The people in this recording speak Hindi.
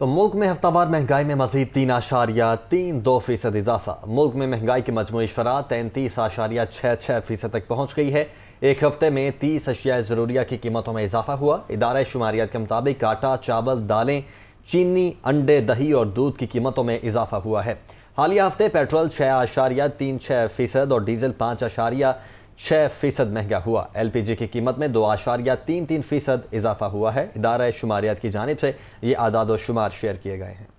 तो मुल्क में हफ्तावार महंगाई में मजीद तीन आशारिया तीन दो फीसद इजाफा मुल्क में महंगाई की मजमू शराह तैंतीस आशारिया छः छः फीसद तक पहुँच गई है एक हफ्ते में तीस अशिया ज़रूरिया की कीमतों में इजाफा हुआ इदारा शुमारियात के मुताबिक आटा चावल दालें चीनी अंडे दही और दूध की कीमतों में इजाफा हुआ है हालिया हफ्ते पेट्रोल छः आशारिया तीन छः फीसद और डीजल पाँच आशारिया छः फीसद महंगा हुआ एल पी जी की कीमत में दो आशारिया तीन तीन फीसद इजाफा हुआ है इदारा शुमारियात की जानब से ये आदाद व शुमार शेयर किए गए हैं